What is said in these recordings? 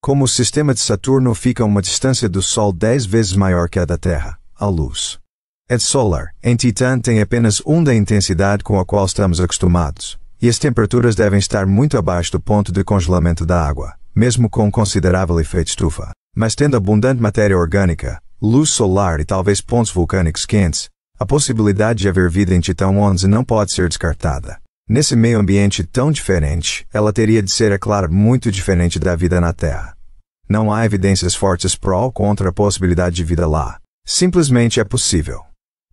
Como o sistema de Saturno fica a uma distância do Sol 10 vezes maior que a da Terra, a luz é ed solar em Titã tem apenas um da intensidade com a qual estamos acostumados, e as temperaturas devem estar muito abaixo do ponto de congelamento da água, mesmo com um considerável efeito estufa. Mas tendo abundante matéria orgânica, luz solar e talvez pontos vulcânicos quentes, a possibilidade de haver vida em Titã 11 não pode ser descartada. Nesse meio ambiente tão diferente, ela teria de ser, é claro, muito diferente da vida na Terra. Não há evidências fortes pró ou contra a possibilidade de vida lá. Simplesmente é possível.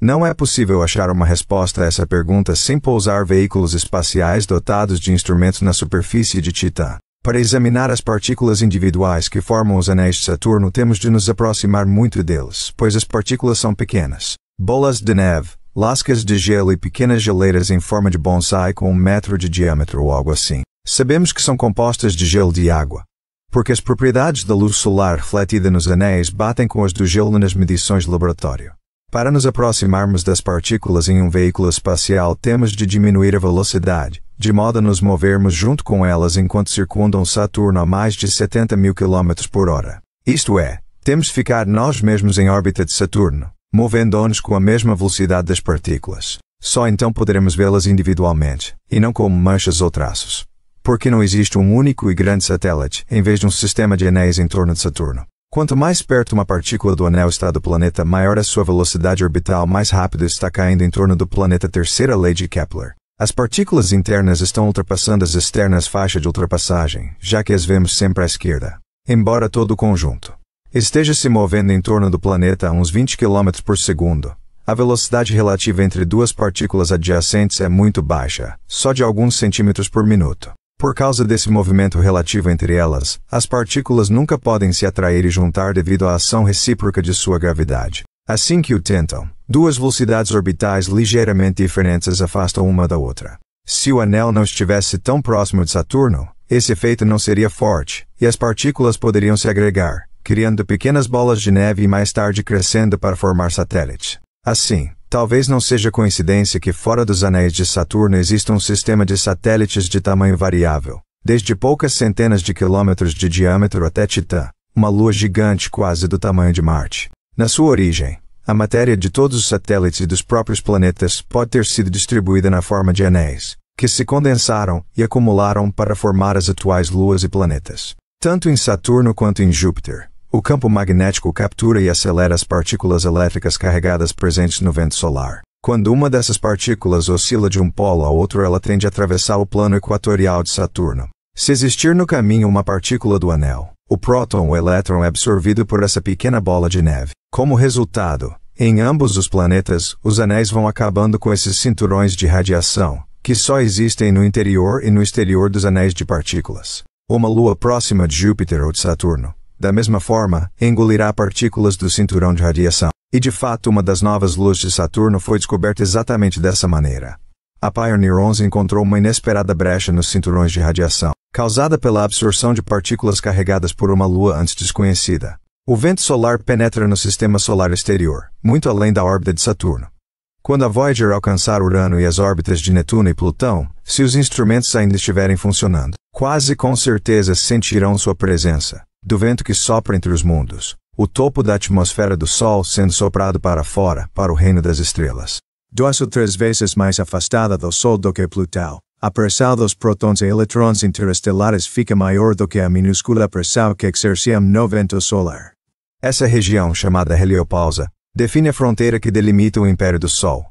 Não é possível achar uma resposta a essa pergunta sem pousar veículos espaciais dotados de instrumentos na superfície de Titã. Para examinar as partículas individuais que formam os anéis de Saturno, temos de nos aproximar muito deles, pois as partículas são pequenas, bolas de neve, lascas de gelo e pequenas geleiras em forma de bonsai com um metro de diâmetro ou algo assim. Sabemos que são compostas de gelo de água, porque as propriedades da luz solar refletida nos anéis batem com as do gelo nas medições de laboratório. Para nos aproximarmos das partículas em um veículo espacial, temos de diminuir a velocidade, de modo a nos movermos junto com elas enquanto circundam Saturno a mais de 70 mil km por hora. Isto é, temos de ficar nós mesmos em órbita de Saturno movendo-nos com a mesma velocidade das partículas. Só então poderemos vê-las individualmente, e não como manchas ou traços. Porque não existe um único e grande satélite, em vez de um sistema de anéis em torno de Saturno. Quanto mais perto uma partícula do anel está do planeta, maior a sua velocidade orbital, mais rápido está caindo em torno do planeta. Terceira lei de Kepler. As partículas internas estão ultrapassando as externas faixas de ultrapassagem, já que as vemos sempre à esquerda. Embora todo o conjunto esteja se movendo em torno do planeta a uns 20 km por segundo. A velocidade relativa entre duas partículas adjacentes é muito baixa, só de alguns centímetros por minuto. Por causa desse movimento relativo entre elas, as partículas nunca podem se atrair e juntar devido à ação recíproca de sua gravidade. Assim que o tentam, duas velocidades orbitais ligeiramente diferentes afastam uma da outra. Se o anel não estivesse tão próximo de Saturno, esse efeito não seria forte, e as partículas poderiam se agregar, criando pequenas bolas de neve e mais tarde crescendo para formar satélite. Assim, talvez não seja coincidência que fora dos anéis de Saturno exista um sistema de satélites de tamanho variável, desde poucas centenas de quilômetros de diâmetro até Titã, uma lua gigante quase do tamanho de Marte. Na sua origem, a matéria de todos os satélites e dos próprios planetas pode ter sido distribuída na forma de anéis, que se condensaram e acumularam para formar as atuais luas e planetas. Tanto em Saturno quanto em Júpiter, o campo magnético captura e acelera as partículas elétricas carregadas presentes no vento solar. Quando uma dessas partículas oscila de um polo ao outro, ela tende a atravessar o plano equatorial de Saturno. Se existir no caminho uma partícula do anel, o próton ou elétron é absorvido por essa pequena bola de neve. Como resultado, em ambos os planetas, os anéis vão acabando com esses cinturões de radiação, que só existem no interior e no exterior dos anéis de partículas uma lua próxima de Júpiter ou de Saturno, da mesma forma, engolirá partículas do cinturão de radiação. E de fato, uma das novas luas de Saturno foi descoberta exatamente dessa maneira. A Pioneer 11 encontrou uma inesperada brecha nos cinturões de radiação, causada pela absorção de partículas carregadas por uma lua antes desconhecida. O vento solar penetra no sistema solar exterior, muito além da órbita de Saturno, quando a Voyager alcançar Urano e as órbitas de Netuno e Plutão, se os instrumentos ainda estiverem funcionando, quase com certeza sentirão sua presença, do vento que sopra entre os mundos, o topo da atmosfera do Sol sendo soprado para fora, para o reino das estrelas. Duas ou três vezes mais afastada do Sol do que Plutão, a pressão dos prótons e elétrons interestelares fica maior do que a minúscula pressão que exerciam no vento solar. Essa região, chamada heliopausa, define a fronteira que delimita o Império do Sol.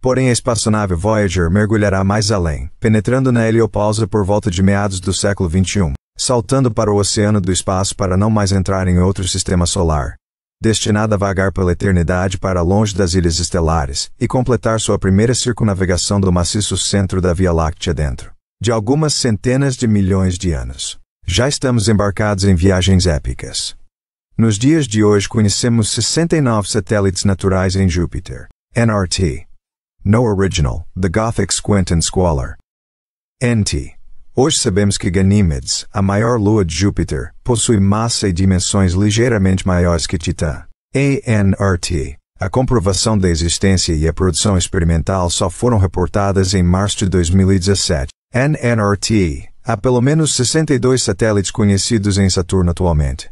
Porém a espaçonave Voyager mergulhará mais além, penetrando na heliopausa por volta de meados do século XXI, saltando para o oceano do espaço para não mais entrar em outro sistema solar. Destinada a vagar pela eternidade para longe das ilhas estelares, e completar sua primeira circunnavegação do maciço centro da Via Láctea dentro de algumas centenas de milhões de anos. Já estamos embarcados em viagens épicas. Nos dias de hoje conhecemos 69 satélites naturais em Júpiter. NRT. No Original, The Gothic Squint and Squalor. NT. Hoje sabemos que Ganímedes, a maior lua de Júpiter, possui massa e dimensões ligeiramente maiores que Titã. ANRT. A comprovação da existência e a produção experimental só foram reportadas em março de 2017. NNRT. Há pelo menos 62 satélites conhecidos em Saturno atualmente.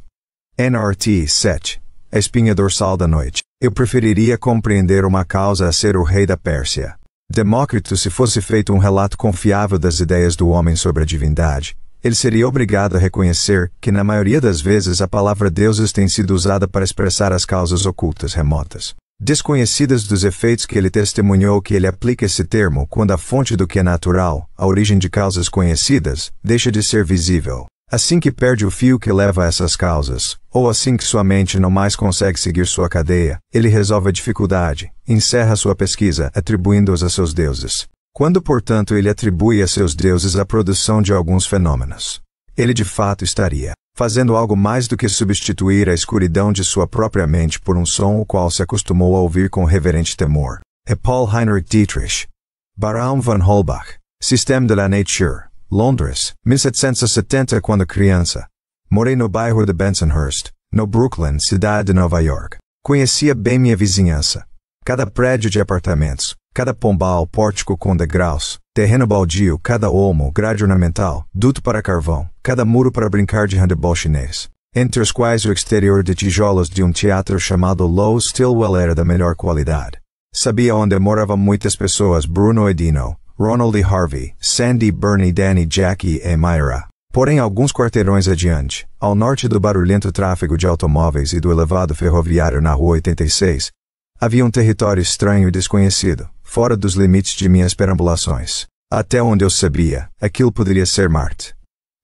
NRT 7. A espinha dorsal da noite. Eu preferiria compreender uma causa a ser o rei da Pérsia. Demócrito, se fosse feito um relato confiável das ideias do homem sobre a divindade, ele seria obrigado a reconhecer que, na maioria das vezes, a palavra deuses tem sido usada para expressar as causas ocultas remotas, desconhecidas dos efeitos que ele testemunhou que ele aplica esse termo quando a fonte do que é natural, a origem de causas conhecidas, deixa de ser visível. Assim que perde o fio que leva a essas causas, ou assim que sua mente não mais consegue seguir sua cadeia, ele resolve a dificuldade, encerra sua pesquisa, atribuindo-os a seus deuses. Quando, portanto, ele atribui a seus deuses a produção de alguns fenômenos, ele de fato estaria fazendo algo mais do que substituir a escuridão de sua própria mente por um som o qual se acostumou a ouvir com reverente temor. É Paul Heinrich Dietrich. Baron von Holbach. System de la Nature. Londres, 1770 quando criança. Morei no bairro de Bensonhurst, no Brooklyn, cidade de Nova York. Conhecia bem minha vizinhança. Cada prédio de apartamentos, cada pombal, pórtico com degraus, terreno baldio, cada olmo, grade ornamental, duto para carvão, cada muro para brincar de handebol chinês. Entre os quais o exterior de tijolos de um teatro chamado Low Stillwell era da melhor qualidade. Sabia onde moravam muitas pessoas Bruno e Dino, Ronald e Harvey, Sandy, Bernie, Danny, Jackie e Myra. Porém, alguns quarteirões adiante, ao norte do barulhento tráfego de automóveis e do elevado ferroviário na Rua 86, havia um território estranho e desconhecido, fora dos limites de minhas perambulações. Até onde eu sabia, aquilo poderia ser Marte.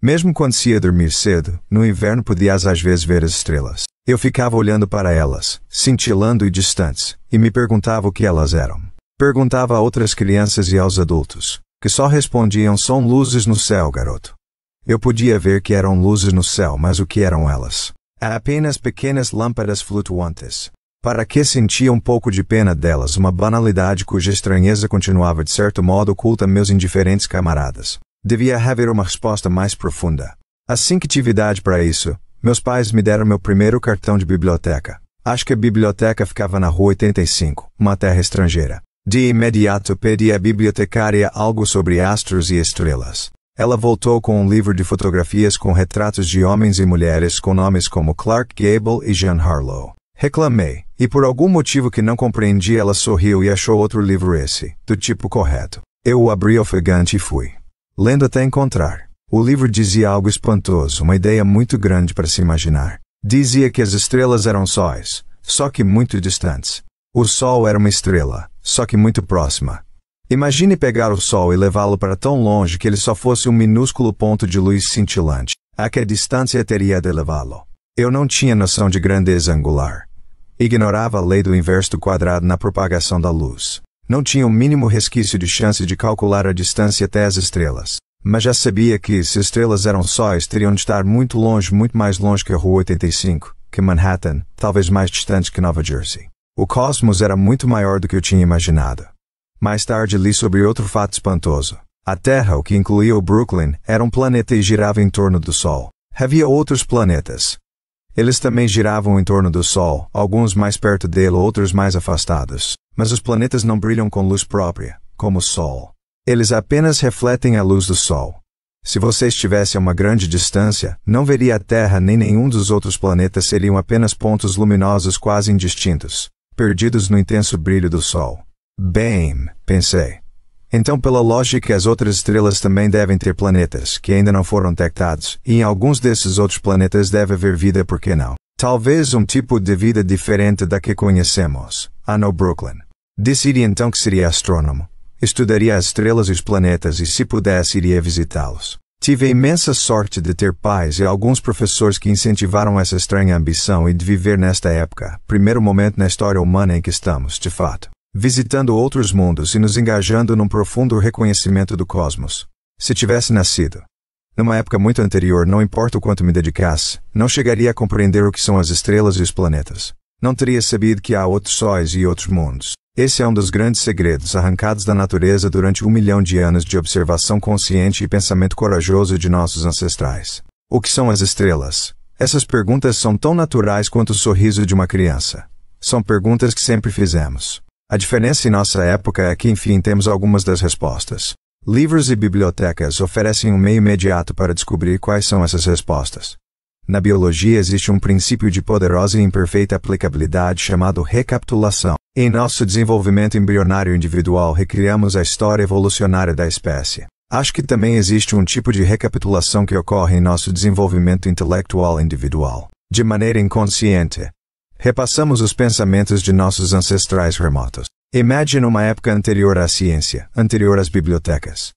Mesmo quando se ia dormir cedo, no inverno podias às vezes ver as estrelas. Eu ficava olhando para elas, cintilando e distantes, e me perguntava o que elas eram. Perguntava a outras crianças e aos adultos, que só respondiam são luzes no céu, garoto. Eu podia ver que eram luzes no céu, mas o que eram elas? É apenas pequenas lâmpadas flutuantes. Para que sentia um pouco de pena delas, uma banalidade cuja estranheza continuava de certo modo oculta meus indiferentes camaradas. Devia haver uma resposta mais profunda. Assim que tive idade para isso, meus pais me deram meu primeiro cartão de biblioteca. Acho que a biblioteca ficava na rua 85, uma terra estrangeira. De imediato pedi à bibliotecária algo sobre astros e estrelas. Ela voltou com um livro de fotografias com retratos de homens e mulheres com nomes como Clark Gable e Jean Harlow. Reclamei, e por algum motivo que não compreendi ela sorriu e achou outro livro esse, do tipo correto. Eu o abri ofegante e fui. Lendo até encontrar. O livro dizia algo espantoso, uma ideia muito grande para se imaginar. Dizia que as estrelas eram sóis, só que muito distantes. O Sol era uma estrela, só que muito próxima. Imagine pegar o Sol e levá-lo para tão longe que ele só fosse um minúsculo ponto de luz cintilante. A que distância teria de levá-lo? Eu não tinha noção de grandeza angular. Ignorava a lei do inverso do quadrado na propagação da luz. Não tinha o um mínimo resquício de chance de calcular a distância até as estrelas. Mas já sabia que, se estrelas eram sóis, teriam de estar muito longe, muito mais longe que a Rua 85, que Manhattan, talvez mais distante que Nova Jersey. O cosmos era muito maior do que eu tinha imaginado. Mais tarde li sobre outro fato espantoso. A Terra, o que incluía o Brooklyn, era um planeta e girava em torno do Sol. Havia outros planetas. Eles também giravam em torno do Sol, alguns mais perto dele, outros mais afastados. Mas os planetas não brilham com luz própria, como o Sol. Eles apenas refletem a luz do Sol. Se você estivesse a uma grande distância, não veria a Terra nem nenhum dos outros planetas seriam apenas pontos luminosos quase indistintos perdidos no intenso brilho do sol. Bem, pensei. Então, pela lógica, as outras estrelas também devem ter planetas que ainda não foram detectados, e em alguns desses outros planetas deve haver vida, por que não? Talvez um tipo de vida diferente da que conhecemos. A no Brooklyn. Decidi então que seria astrônomo. Estudaria as estrelas e os planetas e, se pudesse, iria visitá-los. Tive a imensa sorte de ter pais e alguns professores que incentivaram essa estranha ambição e de viver nesta época, primeiro momento na história humana em que estamos, de fato, visitando outros mundos e nos engajando num profundo reconhecimento do cosmos. Se tivesse nascido numa época muito anterior, não importa o quanto me dedicasse, não chegaria a compreender o que são as estrelas e os planetas. Não teria sabido que há outros sóis e outros mundos. Esse é um dos grandes segredos arrancados da natureza durante um milhão de anos de observação consciente e pensamento corajoso de nossos ancestrais. O que são as estrelas? Essas perguntas são tão naturais quanto o sorriso de uma criança. São perguntas que sempre fizemos. A diferença em nossa época é que enfim temos algumas das respostas. Livros e bibliotecas oferecem um meio imediato para descobrir quais são essas respostas. Na biologia existe um princípio de poderosa e imperfeita aplicabilidade chamado recapitulação. Em nosso desenvolvimento embrionário individual recriamos a história evolucionária da espécie. Acho que também existe um tipo de recapitulação que ocorre em nosso desenvolvimento intelectual individual, de maneira inconsciente. Repassamos os pensamentos de nossos ancestrais remotos. Imagine uma época anterior à ciência, anterior às bibliotecas.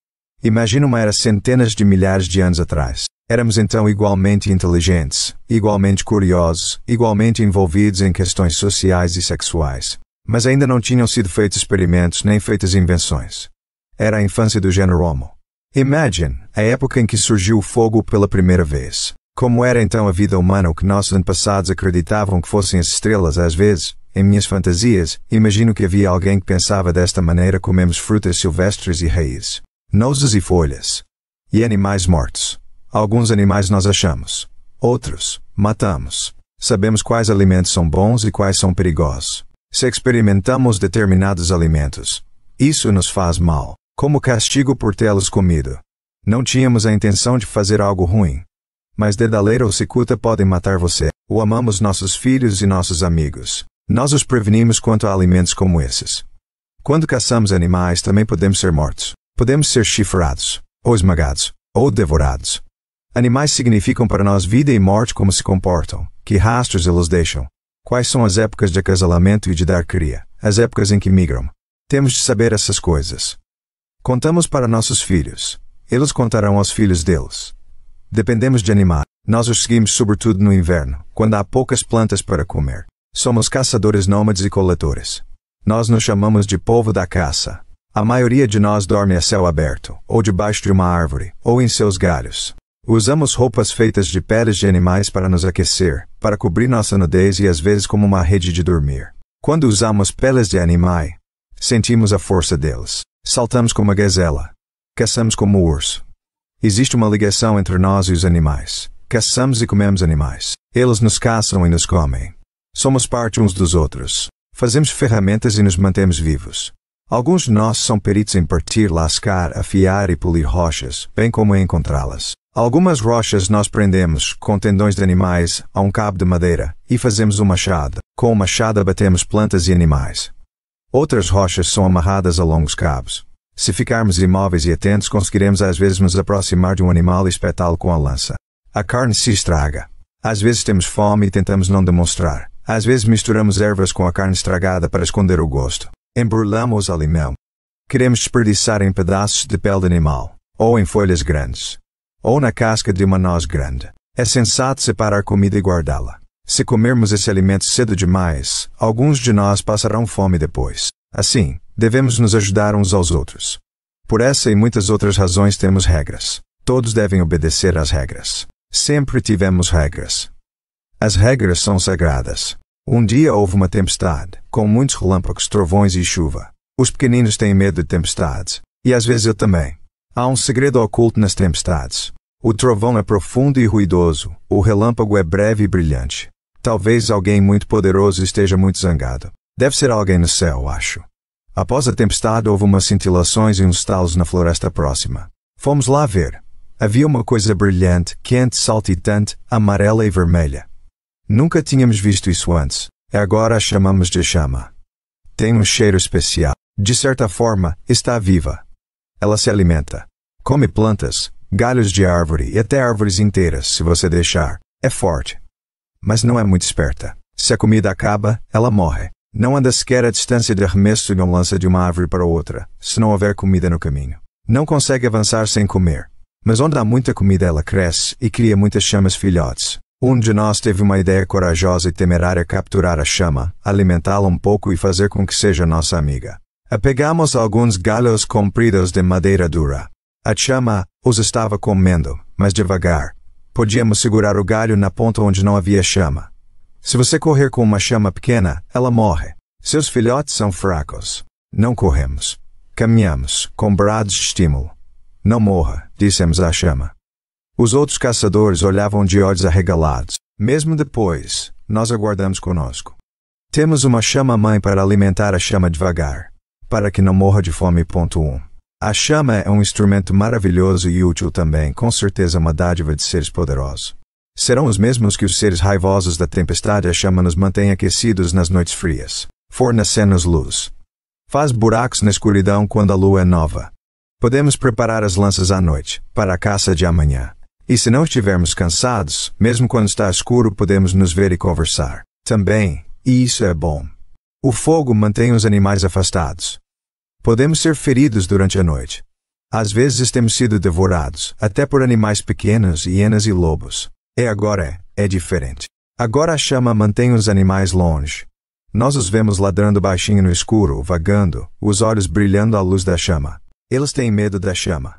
Imagine uma era centenas de milhares de anos atrás. Éramos então igualmente inteligentes, igualmente curiosos, igualmente envolvidos em questões sociais e sexuais. Mas ainda não tinham sido feitos experimentos nem feitas invenções. Era a infância do gênero Homo. Imagine, a época em que surgiu o fogo pela primeira vez. Como era então a vida humana o que nossos antepassados acreditavam que fossem as estrelas às vezes, em minhas fantasias, imagino que havia alguém que pensava desta maneira comemos frutas silvestres e raízes, nozes e folhas, e animais mortos. Alguns animais nós achamos. Outros, matamos. Sabemos quais alimentos são bons e quais são perigosos. Se experimentamos determinados alimentos, isso nos faz mal, como castigo por tê-los comido. Não tínhamos a intenção de fazer algo ruim. Mas dedaleira ou cicuta podem matar você, ou amamos nossos filhos e nossos amigos. Nós os prevenimos quanto a alimentos como esses. Quando caçamos animais, também podemos ser mortos. Podemos ser chifrados, ou esmagados, ou devorados. Animais significam para nós vida e morte como se comportam, que rastros eles deixam. Quais são as épocas de acasalamento e de dar cria, as épocas em que migram. Temos de saber essas coisas. Contamos para nossos filhos. Eles contarão aos filhos deles. Dependemos de animais. Nós os seguimos sobretudo no inverno, quando há poucas plantas para comer. Somos caçadores nômades e coletores. Nós nos chamamos de povo da caça. A maioria de nós dorme a céu aberto, ou debaixo de uma árvore, ou em seus galhos. Usamos roupas feitas de peles de animais para nos aquecer, para cobrir nossa nudez e às vezes como uma rede de dormir. Quando usamos peles de animais, sentimos a força deles. Saltamos como a gazela. Caçamos como o urso. Existe uma ligação entre nós e os animais. Caçamos e comemos animais. Eles nos caçam e nos comem. Somos parte uns dos outros. Fazemos ferramentas e nos mantemos vivos. Alguns de nós são peritos em partir, lascar, afiar e polir rochas, bem como em encontrá-las. Algumas rochas nós prendemos com tendões de animais a um cabo de madeira e fazemos um machado. Com o machado batemos plantas e animais. Outras rochas são amarradas a longos cabos. Se ficarmos imóveis e atentos, conseguiremos às vezes nos aproximar de um animal e espetá-lo com a lança. A carne se estraga. Às vezes temos fome e tentamos não demonstrar. Às vezes misturamos ervas com a carne estragada para esconder o gosto. Embrulhamos o alimão. Queremos desperdiçar em pedaços de pele de animal ou em folhas grandes ou na casca de uma noz grande. É sensato separar comida e guardá-la. Se comermos esse alimento cedo demais, alguns de nós passarão fome depois. Assim, devemos nos ajudar uns aos outros. Por essa e muitas outras razões temos regras. Todos devem obedecer às regras. Sempre tivemos regras. As regras são sagradas. Um dia houve uma tempestade, com muitos relâmpagos, trovões e chuva. Os pequeninos têm medo de tempestades, e às vezes eu também. Há um segredo oculto nas tempestades. O trovão é profundo e ruidoso, o relâmpago é breve e brilhante. Talvez alguém muito poderoso esteja muito zangado. Deve ser alguém no céu, acho. Após a tempestade houve umas cintilações e uns talos na floresta próxima. Fomos lá ver. Havia uma coisa brilhante, quente, saltitante, amarela e vermelha. Nunca tínhamos visto isso antes. É agora a chamamos de chama. Tem um cheiro especial. De certa forma, está viva. Ela se alimenta. Come plantas, galhos de árvore e até árvores inteiras, se você deixar. É forte. Mas não é muito esperta. Se a comida acaba, ela morre. Não anda sequer a distância de arremesso de não lança de uma árvore para outra, se não houver comida no caminho. Não consegue avançar sem comer. Mas onde há muita comida ela cresce e cria muitas chamas filhotes. Um de nós teve uma ideia corajosa e temerária capturar a chama, alimentá-la um pouco e fazer com que seja nossa amiga. Apegamos alguns galhos compridos de madeira dura. A chama os estava comendo, mas devagar. Podíamos segurar o galho na ponta onde não havia chama. Se você correr com uma chama pequena, ela morre. Seus filhotes são fracos. Não corremos. Caminhamos, com brados de estímulo. Não morra, dissemos à chama. Os outros caçadores olhavam de olhos arregalados. Mesmo depois, nós aguardamos conosco. Temos uma chama-mãe para alimentar a chama devagar para que não morra de fome. 1. A chama é um instrumento maravilhoso e útil também, com certeza uma dádiva de seres poderosos. Serão os mesmos que os seres raivosos da tempestade a chama nos mantém aquecidos nas noites frias, fornecendo-nos luz. Faz buracos na escuridão quando a lua é nova. Podemos preparar as lanças à noite, para a caça de amanhã. E se não estivermos cansados, mesmo quando está escuro, podemos nos ver e conversar. Também, e isso é bom. O fogo mantém os animais afastados. Podemos ser feridos durante a noite. Às vezes temos sido devorados, até por animais pequenos, hienas e lobos. É agora, é, é diferente. Agora a chama mantém os animais longe. Nós os vemos ladrando baixinho no escuro, vagando, os olhos brilhando à luz da chama. Eles têm medo da chama.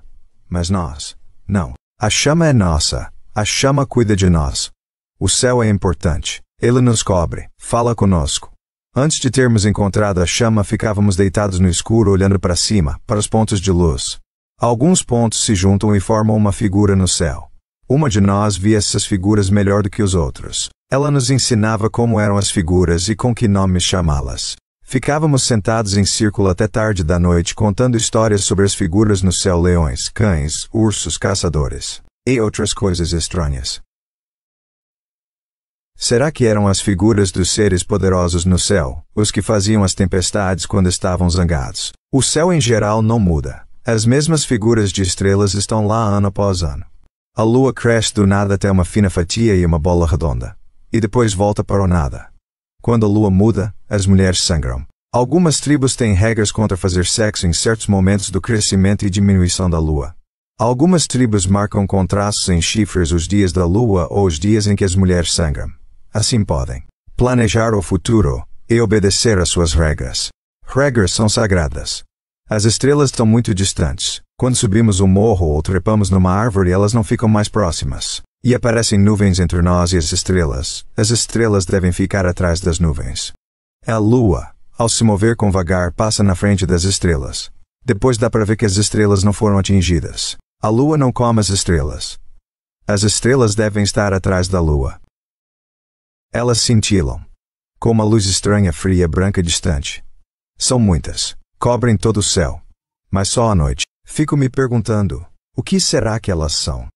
Mas nós, não. A chama é nossa. A chama cuida de nós. O céu é importante. Ele nos cobre, fala conosco, Antes de termos encontrado a chama, ficávamos deitados no escuro olhando para cima, para os pontos de luz. Alguns pontos se juntam e formam uma figura no céu. Uma de nós via essas figuras melhor do que os outros. Ela nos ensinava como eram as figuras e com que nomes chamá-las. Ficávamos sentados em círculo até tarde da noite contando histórias sobre as figuras no céu leões, cães, ursos, caçadores e outras coisas estranhas. Será que eram as figuras dos seres poderosos no céu, os que faziam as tempestades quando estavam zangados? O céu em geral não muda. As mesmas figuras de estrelas estão lá ano após ano. A lua cresce do nada até uma fina fatia e uma bola redonda. E depois volta para o nada. Quando a lua muda, as mulheres sangram. Algumas tribos têm regras contra fazer sexo em certos momentos do crescimento e diminuição da lua. Algumas tribos marcam traços em chifres os dias da lua ou os dias em que as mulheres sangram. Assim podem planejar o futuro e obedecer às suas regras. Regras são sagradas. As estrelas estão muito distantes. Quando subimos um morro ou trepamos numa árvore, elas não ficam mais próximas. E aparecem nuvens entre nós e as estrelas. As estrelas devem ficar atrás das nuvens. A lua, ao se mover com vagar, passa na frente das estrelas. Depois dá para ver que as estrelas não foram atingidas. A lua não come as estrelas. As estrelas devem estar atrás da lua. Elas cintilam. Como a luz estranha, fria, branca, distante. São muitas. Cobrem todo o céu. Mas só à noite, fico me perguntando: o que será que elas são?